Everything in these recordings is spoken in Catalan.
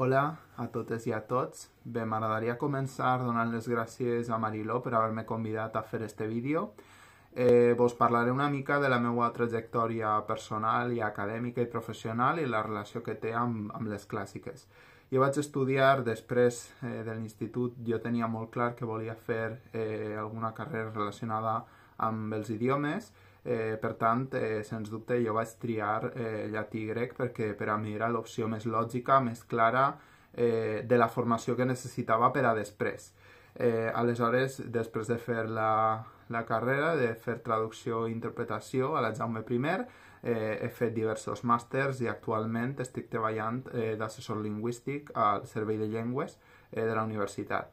Hola a totes i a tots. Bé, m'agradaria començar donant les gràcies a Mariló per haver-me convidat a fer este vídeo. Eh, vos parlaré una mica de la meva trajectòria personal i acadèmica i professional i la relació que té amb, amb les clàssiques. Jo vaig estudiar després eh, de l'institut, jo tenia molt clar que volia fer eh, alguna carrera relacionada amb els idiomes, Eh, per tant, eh, sens dubte, jo vaig triar eh, llatí grec perquè per a mi era l'opció més lògica, més clara, eh, de la formació que necessitava per a després. Eh, aleshores, després de fer la, la carrera, de fer traducció i interpretació a la Jaume I, eh, he fet diversos màsters i actualment estic treballant eh, d'assessor lingüístic al Servei de Llengües eh, de la Universitat.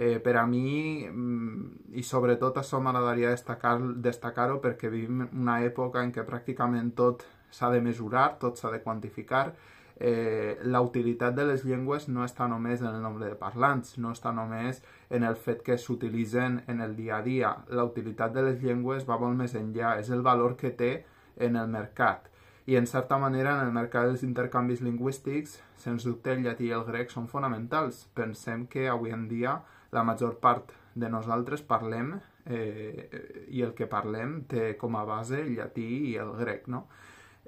Eh, per a mi, mm, i sobretot això m'agradaria destacar-ho destacar perquè vivim una època en què pràcticament tot s'ha de mesurar, tot s'ha de quantificar, eh, la utilitat de les llengües no està només en el nombre de parlants, no està només en el fet que s'utilitzen en el dia a dia. La utilitat de les llengües va molt més enllà, és el valor que té en el mercat. I en certa manera, en el mercat dels intercanvis lingüístics, sens dubte el llatí i el grec són fonamentals. Pensem que avui en dia la major part de nosaltres parlem eh, i el que parlem té com a base el llatí i el grec, no?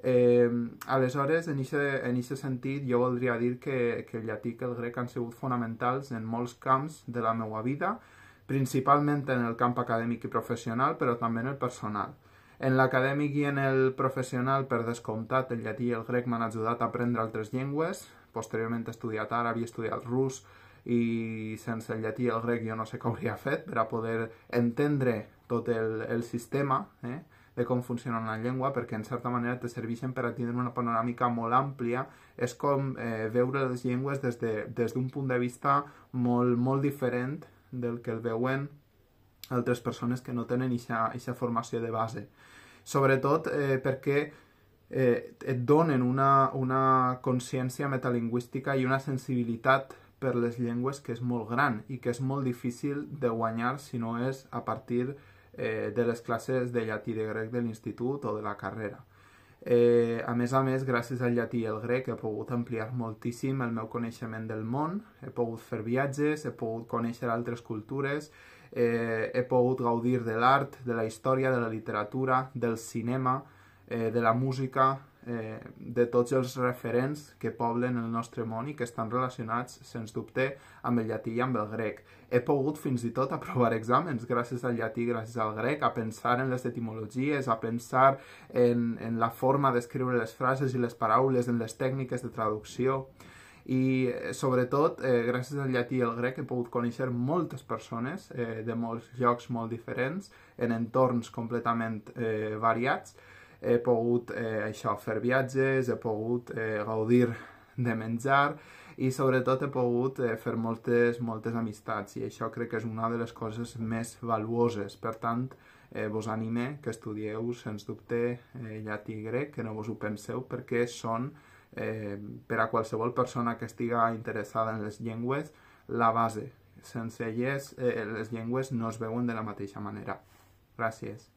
Eh, aleshores, en aquest sentit, jo voldria dir que, que el llatí i el grec han sigut fonamentals en molts camps de la meva vida, principalment en el camp acadèmic i professional, però també en el personal. En l'acadèmic i en el professional, per descomptat, el llatí i el grec m'han ajudat a aprendre altres llengües. Posteriorment he estudiat àrab i he estudiat rus, i sense el llatí i el grec jo no sé què hauria fet per a poder entendre tot el, el sistema eh, de com funciona la llengua, perquè en certa manera te serveixen per a tindre una panoràmica molt àmplia. És com eh, veure les llengües des d'un de, des punt de vista molt, molt diferent del que el veuen altres persones que no tenen aquesta formació de base. Sobretot eh, perquè eh, et donen una, una consciència metalingüística i una sensibilitat per les llengües que és molt gran i que és molt difícil de guanyar si no és a partir eh, de les classes de llatí de grec de l'institut o de la carrera. Eh, a més a més, gràcies al llatí i al grec he pogut ampliar moltíssim el meu coneixement del món, he pogut fer viatges, he pogut conèixer altres cultures, eh, he pogut gaudir de l'art, de la història, de la literatura, del cinema, eh, de la música, eh, de tots els referents que poblen el nostre món i que estan relacionats, sens dubte, amb el llatí i amb el grec. He pogut fins i tot aprovar exàmens gràcies al llatí, gràcies al grec, a pensar en les etimologies, a pensar en, en la forma d'escriure les frases i les paraules, en les tècniques de traducció i eh, sobretot eh, gràcies al llatí i al grec he pogut conèixer moltes persones eh, de molts llocs molt diferents en entorns completament eh, variats he pogut eh, això, fer viatges, he pogut eh, gaudir de menjar i sobretot he pogut eh, fer moltes, moltes amistats i això crec que és una de les coses més valuoses. Per tant, eh, vos anime que estudieu, sens dubte, eh, llatí i grec, que no vos ho penseu perquè són, eh, per a qualsevol persona que estiga interessada en les llengües, la base. Sense elles, eh, les llengües no es veuen de la mateixa manera. Gràcies.